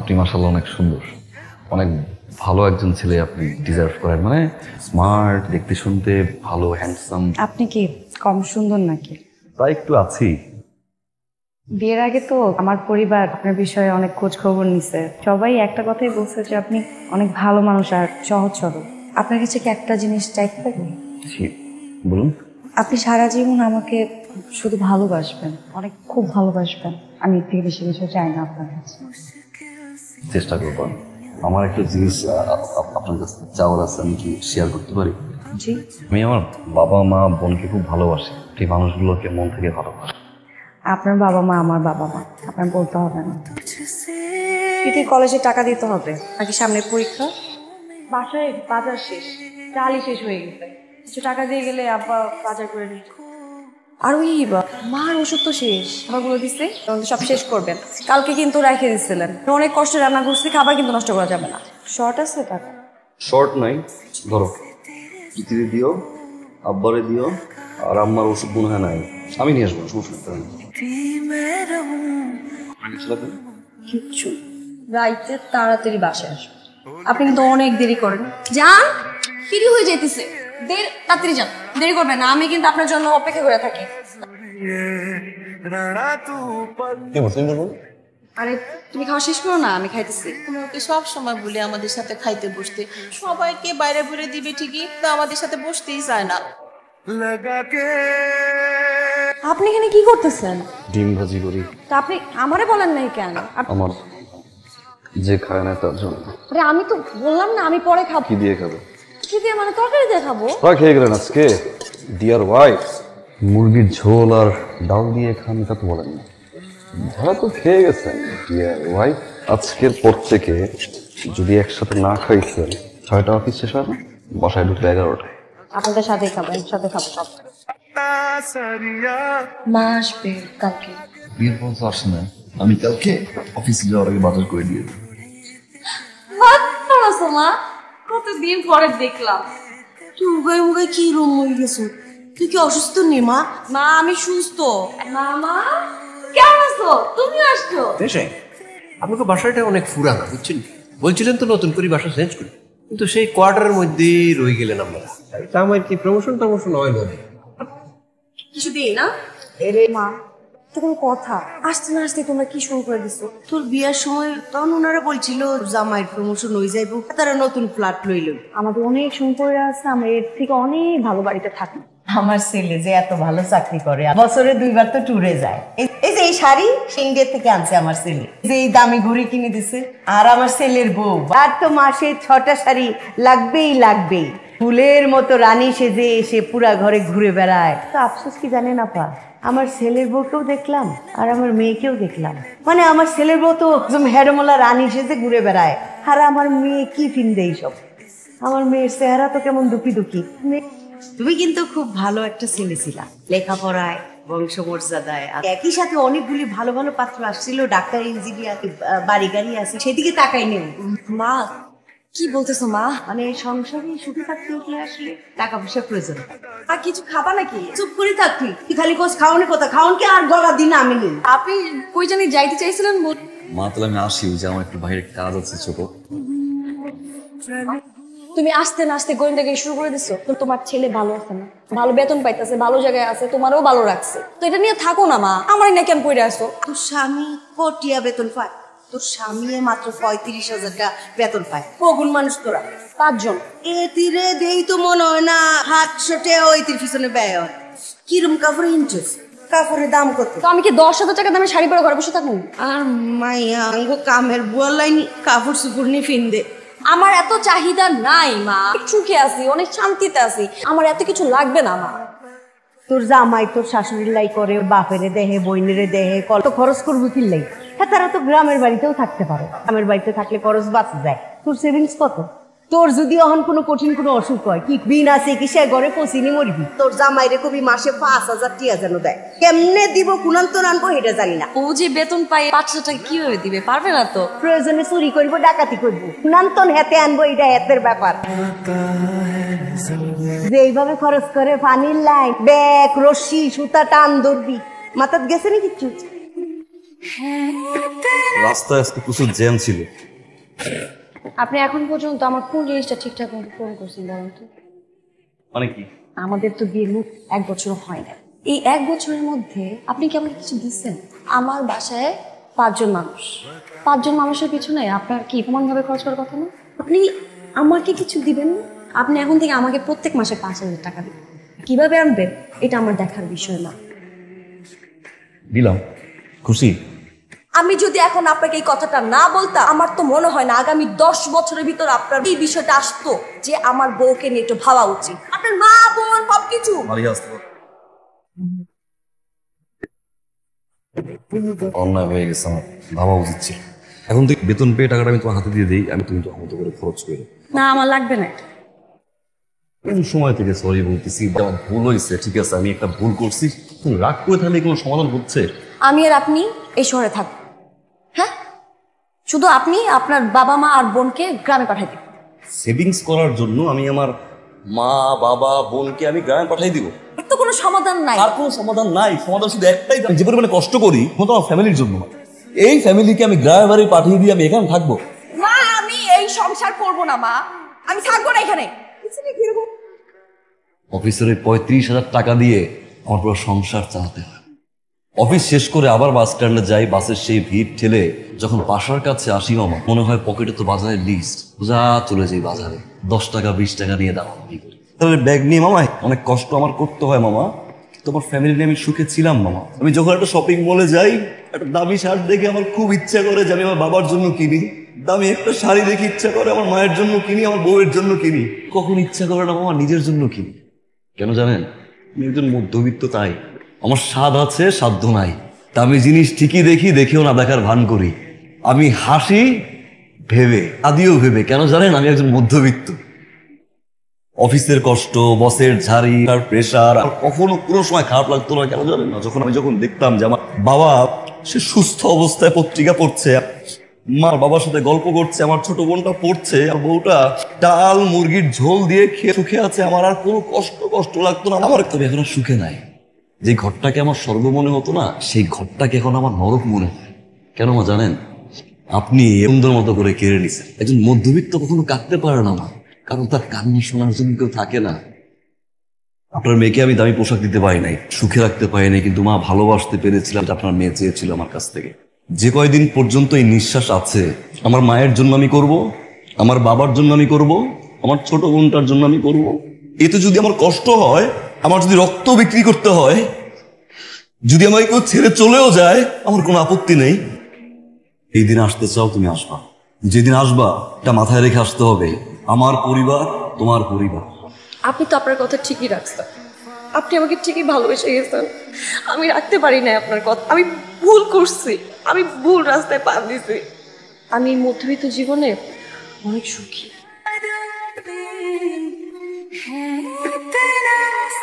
আপনি মাসাল্লাহ অনেক সুন্দর অনেক ভালো একজন ছেলে আপনি ডিজার্ভ করেন মানে স্মার্ট দেখতে শুনতে ভালো হ্যান্ডসাম আপনি কি কম সুন্দর নাকি তাই একটু আছি বিয়ের আগে তো আমার পরিবার আপনার বিষয়ে অনেক খোঁজ খবর নিছে সবাই একটা কথাই বলছে যে আপনি অনেক ভালো মানুষ আর সহজ সরল আপনার কাছে কি একটা জিনিস চাইতে পারি বলুন আপনি সারা জীবন আমাকে শুধু ভালোবাসবেন অনেক খুব ভালোবাসবেন আমি একটু বেশি বেশি চাই না আপনার কাছে চেষ্টা করবো আমার একটা জিনিস আপনার কাছে চাওয়ার আছে আমি কি শেয়ার করতে পারি আমি আমার বাবা মা বোনকে খুব ভালোবাসি সেই মানুষগুলোকে মন থেকে ভালোবাসি আপনার বাবা মা আমার বাবা মা আপনার বলতে হবে না প্রীতির কলেজে টাকা দিতে হবে নাকি সামনে পরীক্ষা বাসায় বাজার শেষ চালই শেষ হয়ে গেছে কিছু টাকা দিয়ে গেলে আব্বা বাজার করে নিয়ে আর ওই মার ওষুধ তো শেষ গুলো দিচ্ছে সব শেষ করবেন কালকে কিন্তু রেখে দিচ্ছিলেন অনেক কষ্টে রান্না করছি খাবার কিন্তু নষ্ট করা যাবে না শর্ট আছে টাকা শর্ট নাই ধরো ইতিরে দিও আব্বারে দিও আর আম্মার ওষুধ মনে হয় নাই আমি নিয়ে আসবো ওষুধ নিতে কিচ্ছু রাইতে তাড়াতাড়ি বাসায় আসবো আপনি কিন্তু অনেক দেরি করেন যান ফিরি হয়ে যাইতেছে দেরি যান দেরি না আমি কিন্তু আপনার জন্য অপেক্ষা করে থাকি আরে তুমি খাওয়া শেষ করো না আমি খাইতেছি তুমি ওকে সব সময় বলে আমাদের সাথে খাইতে বসতে সবাইকে বাইরে ঘুরে দিবে ঠিকই তো আমাদের সাথে বসতেই চায় না আপনি এখানে কি করতেছেন ডিম ভাজি করি তা আপনি আমারে বলেন নাই কেন আমার যে খায় না তার জন্য আরে আমি তো বললাম না আমি পরে খাবো কি দিয়ে খাবো মানে দেখাবো খেয়ে গেলেন আজকে ডিয়ার ওয়াইফ মুরগির ঝোল আর ডাল দিয়ে খান এটা তো বলেন না তো খেয়ে গেছেন ডিয়ার ওয়াইফ আজকের পর থেকে যদি একসাথে না খাইছেন ছয়টা অফিস শেষ হয় না বাসায় ঢুকতে এগারোটায় আপনাদের সাথেই খাবো একসাথে খাবো সব আমি কালকে অফিসে যাওয়ার আগে বাজার করে দিয়ে দেবো মা কতদিন পরে দেখলাম তুই উগাই উগাই কি রং হয়ে গেছো তুই কি অসুস্থ নেই মা মা আমি সুস্থ মামা কেমন আছো তুমি আসছো দেশে আপনাকে বাসাটা অনেক ফুরানো বুঝছেন বলছিলেন তো নতুন করে বাসা চেঞ্জ করি কিন্তু সেই কোয়ার্টারের মধ্যেই রয়ে গেলেন আপনারা তা আমার কি প্রমোশন টমোশন হয় না কিছু দিই না এরে মা তো কথা আসতে না আসতে তোমরা কি শুরু করে দিছো তোর বিয়ার সময় তখন ওনারা বলছিল জামাইয়ের প্রমোশন হয়ে যাইব তারা নতুন ফ্ল্যাট লইল আমাদের অনেক সম্পর্ক আছে আমরা এর থেকে অনেক ভালো বাড়িতে থাকি আমার ছেলে যে এত ভালো চাকরি করে বছরে দুইবার তো ট্যুরে যায় এই যে এই শাড়ি ইন্ডিয়া থেকে আনছে আমার ছেলে যে এই দামি ঘুড়ি কিনে দিছে আর আমার ছেলের বউ আর তো মাসে ছটা শাড়ি লাগবেই লাগবেই ফুলের মতো রানী সেজে এসে পুরা ঘরে ঘুরে বেড়ায় তো আফসোস কি জানে না পা আমার ছেলের বউকেও দেখলাম আর আমার মেয়েকেও দেখলাম মানে আমার ছেলের বউ তো হেডমোলা রানী সেজে ঘুরে বেড়ায় আর আমার মেয়ে কি ফিন্দে এইসব আমার মেয়ের চেহারা তো কেমন দুঃখী দুঃখী তুমি কিন্তু খুব ভালো একটা ছেলে ছিলা লেখাপড়ায় বংশমর্যাদায় একই সাথে অনেকগুলি ভালো ভালো পাত্র আসছিল ডাক্তার ইঞ্জিনিয়ার বাড়ি গাড়ি আছে সেদিকে তাকাই নেই মা কি বলতেছো মা মানে সংসারে সুখে থাকতে হলে আসলে টাকা পয়সা প্রয়োজন আর কিছু খাবা নাকি চুপ করে থাকি তুই খালি কোস খাওয়ানি কথা খাওন কি আর গলা দিন আমি নি আপনি কই জানি যাইতে চাইছিলেন বল মা তাহলে আমি আসি যে আমার একটু বাইরে কাজ আছে ছোট তুমি আসতে না আসতে গোয়েন্দাগিরি শুরু করে দিছো তো তোমার ছেলে ভালো আছে না ভালো বেতন পাইতেছে ভালো জায়গায় আছে তোমারও ভালো রাখছে তো এটা নিয়ে থাকো না মা আমারই না কেন পড়ে আসো তোর স্বামী কটিয়া বেতন পায় তোর স্বামী মাত্র পঁয়ত্রিশ হাজার টাকা বেতন পায় কগুন মানুষ তোরা পাঁচজন এ তীরে দেই তো মনে হয় না সাতশো টাকা ওই তীর পিছনে ব্যয় হয় কিরম কাপড়ে ইন্টারেস্ট কাপড়ের দাম কত তো আমি কি দশ হাজার টাকা দামে শাড়ি পরে ঘরে বসে থাকুন আর মাইয়া আঙ্গো কামের বুয়ার লাইন কাপড় সুপুর নিয়ে ফিন্দে আমার এত চাহিদা নাই মা সুখে আছি অনেক শান্তিতে আছি আমার এত কিছু লাগবে না মা তোর জামাই তোর শাশুড়ির লাই করে বাপেরে দেহে বইনেরে দেহে কত খরচ করবো কি লাই হ্যাঁ, তারা তো গ্রামের বাড়িতেও থাকতে পারো গ্রামের বাড়িতে থাকলে খরচ বাঁচ যায় তোর সেভিংস কত তোর যদি অহন কোনো কঠিন কোনো অসুখ হয় কি বিন আছে কি সে ঘরে পচিনি মরবি তোর জামাই রে কবি মাসে পাঁচ হাজার টিয়া যেন দেয় কেমনে দিব কুনান্তর আনবো এটা জানি না ও যে বেতন পায় পাঁচ হাজার কি হয়ে দিবে পারবে না তো প্রয়োজনে চুরি করবো ডাকাতি করবো কুনান্তন হেতে আনবো এটা হেতের ব্যাপার যে এইভাবে খরচ করে পানির লাইন ব্যাগ রশি সুতা টান দরবি মাথাত গেছে নাকি কিচ্ছু রাস্তায় আজকে প্রচুর জ্যাম ছিল আপনি এখন পর্যন্ত আমার কোন জিনিসটা ঠিকঠাক মতো পূরণ করছেন বলুন তো মানে কি আমাদের তো বিয়ে মুখ এক বছর হয় না এই এক বছরের মধ্যে আপনি কি আমাকে কিছু দিচ্ছেন আমার বাসায় পাঁচজন মানুষ পাঁচজন মানুষের পিছনে আপনার কি সমানভাবে খরচ করার কথা না আপনি আমাকে কিছু দিবেন না আপনি এখন থেকে আমাকে প্রত্যেক মাসে পাঁচ হাজার টাকা দিবেন কিভাবে আনবেন এটা আমার দেখার বিষয় না দিলাম খুশি আমি যদি এখন আপনাকে এই কথাটা না বলতাম আমার তো মনে হয় না আগামী দশ বছরের ভিতর আপনার এই বিষয়টা আসতো যে আমার বউকে নিয়ে একটু ভাবা উচিত আপনার মা বোন কিছু অন্যায় হয়ে গেছে আমার ভাবা উচিত ছিল এখন দেখ বেতন পেয়ে টাকাটা আমি তোমার হাতে দিয়ে দিই আমি তুমি তো মতো করে খরচ করে না আমার লাগবে না কোন সময় থেকে সরি বলতেছি আমার ভুল হয়েছে ঠিক আছে আমি একটা ভুল করছি তুমি রাগ করে থাকলে কোনো সমাধান হচ্ছে আমি আর আপনি এই শহরে থাকবো শুধু আপনি আপনার বাবা মা আর বোনকে গ্রামে পাঠাই দিবেন সেভিংস করার জন্য আমি আমার মা বাবা বোনকে আমি গ্রামে পাঠাই দিব এর তো কোনো সমাধান নাই আর কোনো সমাধান নাই সমাধান শুধু একটাই যে পরিমাণে কষ্ট করি মতো আমার ফ্যামিলির জন্য এই ফ্যামিলিকে আমি গ্রামে বাড়ি পাঠিয়ে দিয়ে আমি এখানে থাকবো মা আমি এই সংসার করব না মা আমি থাকবো না এখানে অফিসারের পঁয়ত্রিশ হাজার টাকা দিয়ে আমার পুরো সংসার চালাতে হয় অফিস শেষ করে আবার বাস স্ট্যান্ডে যাই বাসের সেই ভিড় ঠেলে যখন বাসার কাছে আসি মামা মনে হয় পকেটে তো বাজারের লিস্ট যা চলে যাই বাজারে দশ টাকা বিশ টাকা নিয়ে দাও তাহলে ব্যাগ নিয়ে মামা অনেক কষ্ট আমার করতে হয় মামা তোমার ফ্যামিলি নিয়ে আমি সুখে ছিলাম মামা আমি যখন একটা শপিং মলে যাই একটা দামি শার্ট দেখে আমার খুব ইচ্ছা করে যে আমি আমার বাবার জন্য কিনি দামি একটা শাড়ি দেখে ইচ্ছা করে আমার মায়ের জন্য কিনি আমার বউয়ের জন্য কিনি কখন ইচ্ছা করে না মামা নিজের জন্য কিনি কেন জানেন আমি একজন মধ্যবিত্ত তাই আমার স্বাদ আছে সাধ্য নাই তা আমি জিনিস ঠিকই দেখি দেখেও না দেখার ভান করি আমি হাসি ভেবে আদিও ভেবে কেন জানেন আমি একজন মধ্যবিত্ত অফিসের কষ্ট বসের ঝাড়ি আর প্রেশার আর কখনো কোনো সময় খারাপ লাগতো না কেন জানেন না যখন আমি যখন দেখতাম যে আমার বাবা সে সুস্থ অবস্থায় পত্রিকা পড়ছে মা বাবার সাথে গল্প করছে আমার ছোট বোনটা পড়ছে আর বউটা ডাল মুরগির ঝোল দিয়ে খেয়ে সুখে আছে আমার আর কোনো কষ্ট কষ্ট লাগতো না আমার কবি এখন সুখে নাই যে ঘরটাকে আমার স্বর্গ মনে হতো না সেই ঘরটাকে এখন আমার নরক মনে হয় কেন মা জানেন আপনি সুন্দর মতো করে কেড়ে নিছেন একজন মধ্যবিত্ত কখনো কাঁদতে পারে না মা কারণ তার কান্না শোনার জন্য কেউ থাকে না আপনার মেয়েকে আমি দামি পোশাক দিতে পারি নাই সুখে রাখতে পারি নাই কিন্তু মা ভালোবাসতে পেরেছিলাম আপনার মেয়ে চেয়েছিল আমার কাছ থেকে যে কয়দিন পর্যন্ত এই নিঃশ্বাস আছে আমার মায়ের জন্য আমি করব আমার বাবার জন্য আমি করব আমার ছোট বোনটার জন্য আমি করব এতে যদি আমার কষ্ট হয় আমার যদি রক্ত বিক্রি করতে হয় যদি আমায় কেউ ছেড়ে চলেও যায় আমার কোনো আপত্তি নেই এই দিন আসতে চাও তুমি আসবা যেদিন আসবা এটা মাথায় রেখে আসতে হবে আমার পরিবার তোমার পরিবার আপনি তো আপনার কথা ঠিকই রাখছেন আপনি আমাকে ঠিকই ভালোবেসে গেছেন আমি রাখতে পারি না আপনার কথা আমি ভুল করছি আমি ভুল রাস্তায় পা দিছি আমি মধ্যবিত্ত জীবনে অনেক সুখী হ্যাঁ,